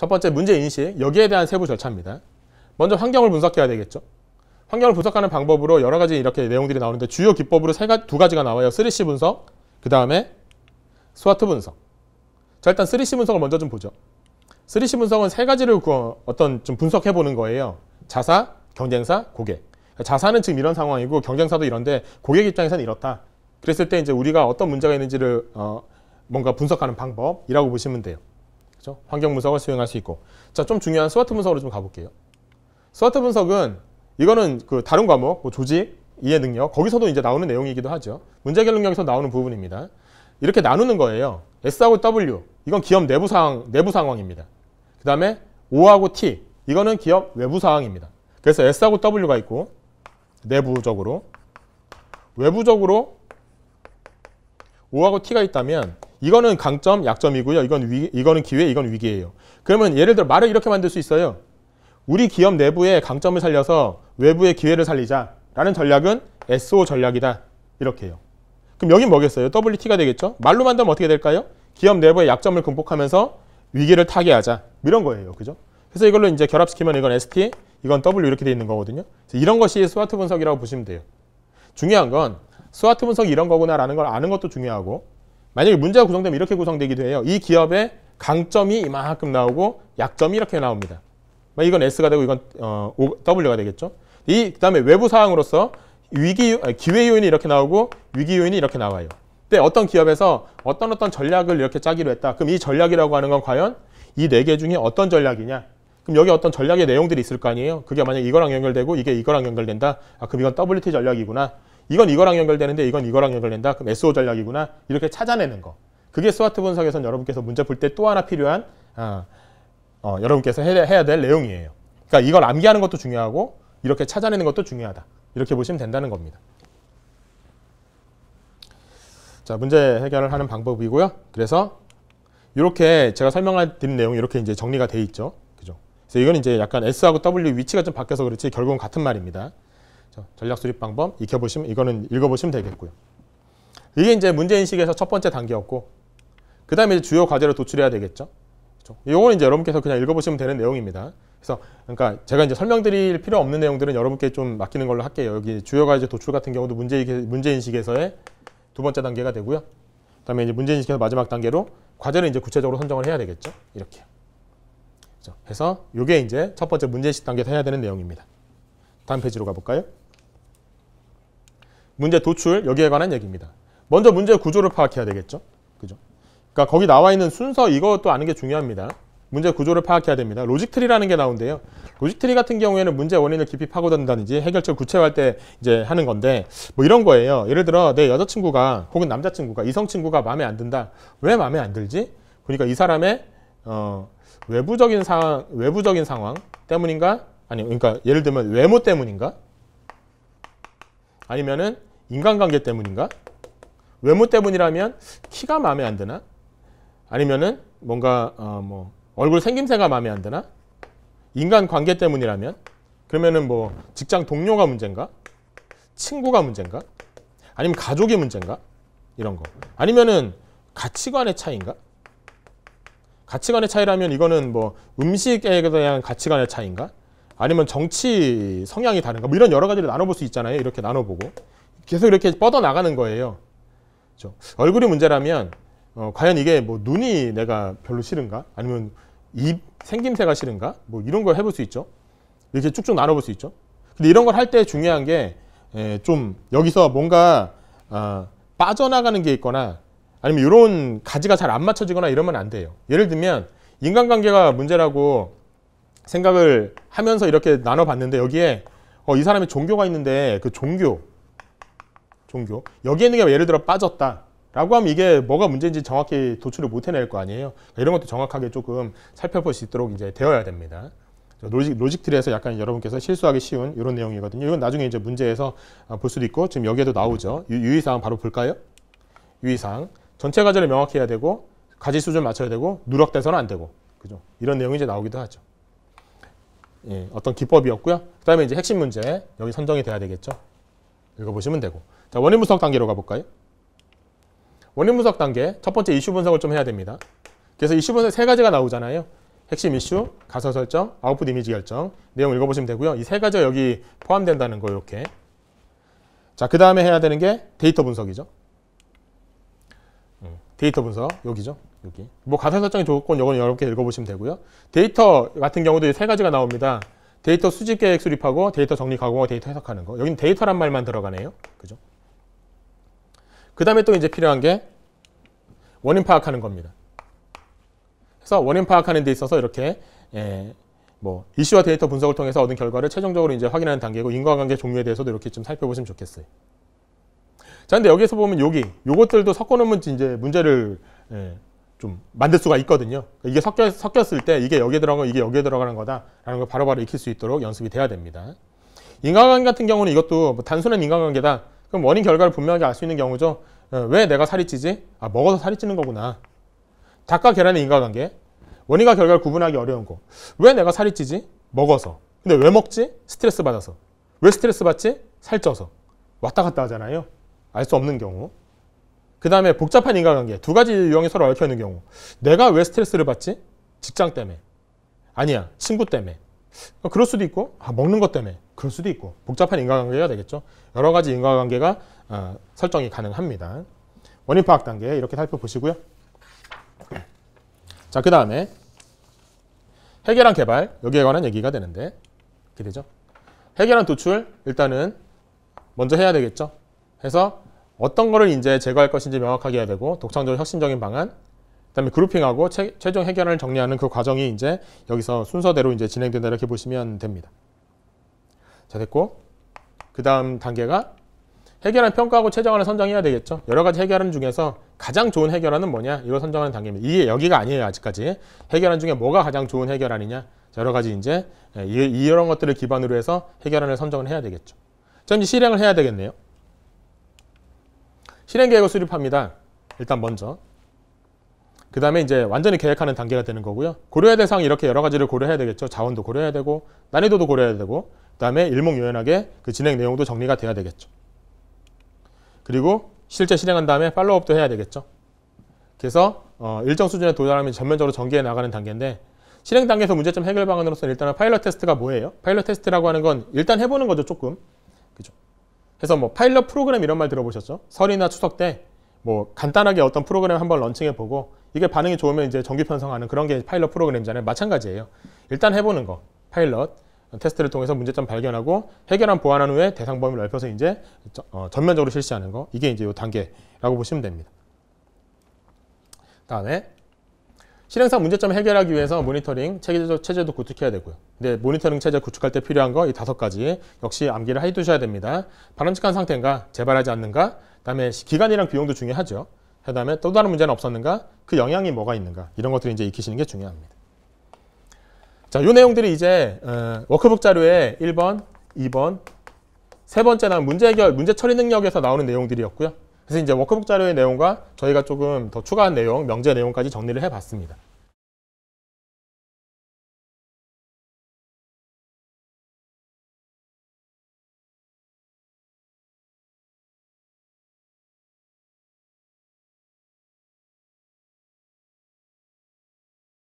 첫 번째 문제 인식, 여기에 대한 세부 절차입니다. 먼저 환경을 분석해야 되겠죠. 환경을 분석하는 방법으로 여러 가지 이렇게 내용들이 나오는데 주요 기법으로 세 가지, 두 가지가 나와요. 3C 분석, 그 다음에 스와트 분석. 자, 일단 3C 분석을 먼저 좀 보죠. 3C 분석은 세 가지를 어떤 좀 분석해 보는 거예요. 자사, 경쟁사, 고객. 자사는 지금 이런 상황이고 경쟁사도 이런데 고객 입장에서는 이렇다. 그랬을 때 이제 우리가 어떤 문제가 있는지를 어, 뭔가 분석하는 방법이라고 보시면 돼요. 그죠? 환경 분석을 수행할 수 있고. 자, 좀 중요한 스와트 분석으로 좀 가볼게요. 스와트 분석은 이거는 그 다른 과목, 뭐 조직, 이해 능력, 거기서도 이제 나오는 내용이기도 하죠. 문제 결능력에서 나오는 부분입니다. 이렇게 나누는 거예요. S하고 W, 이건 기업 내부 상황, 내부 상황입니다. 그 다음에 O하고 T, 이거는 기업 외부 상황입니다. 그래서 S하고 W가 있고, 내부적으로, 외부적으로 O하고 T가 있다면 이거는 강점, 약점이고요. 이건 위, 이거는 기회, 이건 위기예요. 그러면 예를 들어 말을 이렇게 만들 수 있어요. 우리 기업 내부의 강점을 살려서 외부의 기회를 살리자라는 전략은 SO 전략이다. 이렇게요. 그럼 여긴 뭐겠어요? WT가 되겠죠? 말로 만들면 어떻게 될까요? 기업 내부의 약점을 극복하면서 위기를 타개하자. 이런 거예요. 그죠? 그래서 이걸로 이제 결합시키면 이건 ST, 이건 W 이렇게 돼 있는 거거든요. 이런 것이 스와트 분석이라고 보시면 돼요. 중요한 건 스와트 분석이 이런 거구나라는 걸 아는 것도 중요하고 만약에 문제가 구성되면 이렇게 구성되기도 해요. 이 기업의 강점이 이만큼 나오고 약점이 이렇게 나옵니다. 이건 S가 되고 이건 어, W가 되겠죠. 이 그다음에 외부 사항으로서 위기 아, 기회 요인이 이렇게 나오고 위기 요인이 이렇게 나와요. 근데 어떤 기업에서 어떤 어떤 전략을 이렇게 짜기로 했다. 그럼 이 전략이라고 하는 건 과연 이 네 개 중에 어떤 전략이냐? 그럼 여기 어떤 전략의 내용들이 있을 거 아니에요? 그게 만약 이거랑 연결되고 이게 이거랑 연결된다. 아, 그럼 이건 WT 전략이구나. 이건 이거랑 연결되는데 이건 이거랑 연결된다. 그럼 SO 전략이구나. 이렇게 찾아내는 거. 그게 스와트 분석에선 여러분께서 문제 풀 때 또 하나 필요한 어, 어, 여러분께서 해야, 해야 될 내용이에요. 그러니까 이걸 암기하는 것도 중요하고 이렇게 찾아내는 것도 중요하다. 이렇게 보시면 된다는 겁니다. 자, 문제 해결을 하는 방법이고요. 그래서 이렇게 제가 설명드린 내용이 이렇게 이제 정리가 돼 있죠. 그죠? 그래서 이건 이제 약간 S하고 W 위치가 좀 바뀌어서 그렇지 결국은 같은 말입니다. 전략 수립 방법 익혀보시면 이거는 읽어보시면 되겠고요. 이게 이제 문제 인식에서 첫 번째 단계였고 그 다음에 주요 과제로 도출해야 되겠죠. 이거는 이제 여러분께서 그냥 읽어보시면 되는 내용입니다. 그래서 그러니까 제가 이제 설명드릴 필요 없는 내용들은 여러분께 좀 맡기는 걸로 할게요. 여기 주요 과제 도출 같은 경우도 문제 문제 인식에서의 두 번째 단계가 되고요. 그다음에 이제 문제 인식에서 마지막 단계로 과제를 이제 구체적으로 선정을 해야 되겠죠. 이렇게. 그래서 이게 이제 첫 번째 문제 인식 단계에서 해야 되는 내용입니다. 다음 페이지로 가볼까요? 문제 도출 여기에 관한 얘기입니다. 먼저 문제 구조를 파악해야 되겠죠. 그죠? 그러니까 거기 나와 있는 순서 이것도 아는 게 중요합니다. 문제 구조를 파악해야 됩니다. 로직트리라는 게 나온대요. 로직트리 같은 경우에는 문제 원인을 깊이 파고든다든지 해결책을 구체화할 때 이제 하는 건데 뭐 이런 거예요. 예를 들어 내 여자친구가 혹은 남자친구가 이성친구가 마음에 안 든다. 왜 마음에 안 들지? 그러니까 이 사람의 어, 외부적인 상황, 외부적인 상황 때문인가? 아니, 그러니까 예를 들면 외모 때문인가? 아니면은 인간관계 때문인가? 외모 때문이라면 키가 마음에 안 드나? 아니면은 뭔가 어뭐 얼굴 생김새가 마음에 안 드나? 인간관계 때문이라면? 그러면은 뭐 직장 동료가 문제인가? 친구가 문제인가? 아니면 가족이 문제인가? 이런 거. 아니면은 가치관의 차이인가? 가치관의 차이라면 이거는 뭐 음식에 대한 가치관의 차이인가? 아니면 정치 성향이 다른가? 뭐 이런 여러 가지를 나눠볼 수 있잖아요. 이렇게 나눠보고. 계속 이렇게 뻗어나가는 거예요. 그렇죠? 얼굴이 문제라면 어, 과연 이게 뭐 눈이 내가 별로 싫은가? 아니면 입 생김새가 싫은가? 뭐 이런 걸 해볼 수 있죠. 이렇게 쭉쭉 나눠볼 수 있죠. 근데 이런 걸 할 때 중요한 게좀 예, 여기서 뭔가 어, 빠져나가는 게 있거나 아니면 이런 가지가 잘 안 맞춰지거나 이러면 안 돼요. 예를 들면 인간관계가 문제라고 생각을 하면서 이렇게 나눠봤는데 여기에 어, 이 사람이 종교가 있는데 그 종교 종교 여기 있는 게 예를 들어 빠졌다 라고 하면 이게 뭐가 문제인지 정확히 도출을 못 해낼 거 아니에요 그러니까 이런 것도 정확하게 조금 살펴볼 수 있도록 이제 되어야 됩니다 로직, 로직트리에서 약간 여러분께서 실수하기 쉬운 이런 내용이거든요 이건 나중에 이제 문제에서 어, 볼 수도 있고 지금 여기에도 나오죠 유, 의사항 바로 볼까요 유의사항 전체 과제를 명확히 해야 되고 가지 수준 맞춰야 되고 누락돼서는 안 되고 그죠 이런 내용이 이제 나오기도 하죠 예, 어떤 기법이었고요 그 다음에 이제 핵심 문제 여기 선정이 돼야 되겠죠 읽어보시면 되고 자, 원인 분석 단계로 가볼까요? 원인 분석 단계 첫 번째 이슈 분석을 좀 해야 됩니다. 그래서 이슈 분석 세 가지가 나오잖아요. 핵심 이슈, 가설 설정, 아웃풋 이미지 결정 내용 읽어보시면 되고요. 이 세 가지가 여기 포함된다는 거 이렇게. 자, 그 다음에 해야 되는 게 데이터 분석이죠. 음, 데이터 분석 여기죠. 여기. 뭐 가설 설정이 좋건 이건 여러분께 읽어보시면 되고요. 데이터 같은 경우도 세 가지가 나옵니다. 데이터 수집 계획 수립하고 데이터 정리 가공하고 데이터 해석하는 거. 여기는 데이터란 말만 들어가네요. 그죠? 그 다음에 또 이제 필요한 게 원인 파악하는 겁니다. 그래서 원인 파악하는 데 있어서 이렇게 예, 뭐 이슈와 데이터 분석을 통해서 얻은 결과를 최종적으로 이제 확인하는 단계고 인과관계 종류에 대해서도 이렇게 좀 살펴보시면 좋겠어요. 자, 근데 여기서 보면 여기 요것들도 섞어놓으면 이제 문제를 예, 좀 만들 수가 있거든요. 그러니까 이게 섞여, 섞였을 때 이게 여기에 들어간 거, 이게 여기에 들어가는 거다라는 걸 바로바로 익힐 수 있도록 연습이 돼야 됩니다. 인과관계 같은 경우는 이것도 뭐 단순한 인과관계다. 그럼 원인 결과를 분명하게 알 수 있는 경우죠. 어, 왜 내가 살이 찌지? 아 먹어서 살이 찌는 거구나. 닭과 계란의 인과관계. 원인과 결과를 구분하기 어려운 거. 왜 내가 살이 찌지? 먹어서. 근데 왜 먹지? 스트레스 받아서. 왜 스트레스 받지? 살쪄서. 왔다 갔다 하잖아요. 알 수 없는 경우. 그 다음에 복잡한 인과관계. 두 가지 유형이 서로 얽혀 있는 경우. 내가 왜 스트레스를 받지? 직장 때문에. 아니야. 친구 때문에. 어, 그럴 수도 있고, 아, 먹는 것 때문에. 그럴 수도 있고. 복잡한 인과관계가 되겠죠. 여러 가지 인과관계가 어, 설정이 가능합니다. 원인 파악 단계 이렇게 살펴보시고요. 자, 그 다음에 해결한 개발 여기에 관한 얘기가 되는데 이렇게 되죠. 해결한 도출 일단은 먼저 해야 되겠죠. 해서 어떤 거를 이제 제거할 것인지 명확하게 해야 되고 독창적 혁신적인 방안 그다음에 그룹핑하고 최, 종 해결을 정리하는 그 과정이 이제 여기서 순서대로 이제 진행된다 이렇게 보시면 됩니다. 자 됐고 그 다음 단계가 해결안 평가하고 최저안을 선정해야 되겠죠. 여러 가지 해결안 중에서 가장 좋은 해결안은 뭐냐? 이걸 선정하는 단계입니다. 이게 여기가 아니에요, 아직까지. 해결안 중에 뭐가 가장 좋은 해결안이냐? 여러 가지 이제 예, 이런 것들을 기반으로 해서 해결안을 선정을 해야 되겠죠. 자, 이제 실행을 해야 되겠네요. 실행 계획을 수립합니다. 일단 먼저. 그 다음에 이제 완전히 계획하는 단계가 되는 거고요. 고려해야 될 사항 이렇게 여러 가지를 고려해야 되겠죠. 자원도 고려해야 되고 난이도도 고려해야 되고 그 다음에 일목요연하게 그 진행 내용도 정리가 돼야 되겠죠. 그리고 실제 실행한 다음에 팔로우업도 해야 되겠죠. 그래서 어, 일정 수준에 도달하면 전면적으로 전개해 나가는 단계인데 실행 단계에서 문제점 해결 방안으로서는 일단은 파일럿 테스트가 뭐예요? 파일럿 테스트라고 하는 건 일단 해보는 거죠, 조금. 그죠? 그래서 뭐 파일럿 프로그램 이런 말 들어보셨죠? 설이나 추석 때 뭐 간단하게 어떤 프로그램 한번 런칭해 보고 이게 반응이 좋으면 이제 정규 편성하는 그런 게 파일럿 프로그램이잖아요. 마찬가지예요. 일단 해보는 거. 파일럿. 테스트를 통해서 문제점 발견하고 해결한 보완한 후에 대상 범위를 넓혀서 이제 어, 전면적으로 실시하는 거 이게 이제 요 단계라고 보시면 됩니다. 다음에 실행상 문제점 해결하기 위해서 모니터링 체제적 체제도 구축해야 되고요. 근데 모니터링 체제 구축할 때 필요한 거 이 다섯 가지 역시 암기를 해두셔야 됩니다. 바람직한 상태인가, 재발하지 않는가, 그다음에 기간이랑 비용도 중요하죠. 그다음에 또 다른 문제는 없었는가, 그 영향이 뭐가 있는가 이런 것들을 이제 익히시는 게 중요합니다. 자, 요 내용들이 이제 어, 워크북 자료에 1번, 2번, 세 번째 는 문제 해결, 문제 처리 능력에서 나오는 내용들이었고요. 그래서 이제 워크북 자료의 내용과 저희가 조금 더 추가한 내용, 명제 내용까지 정리를 해봤습니다.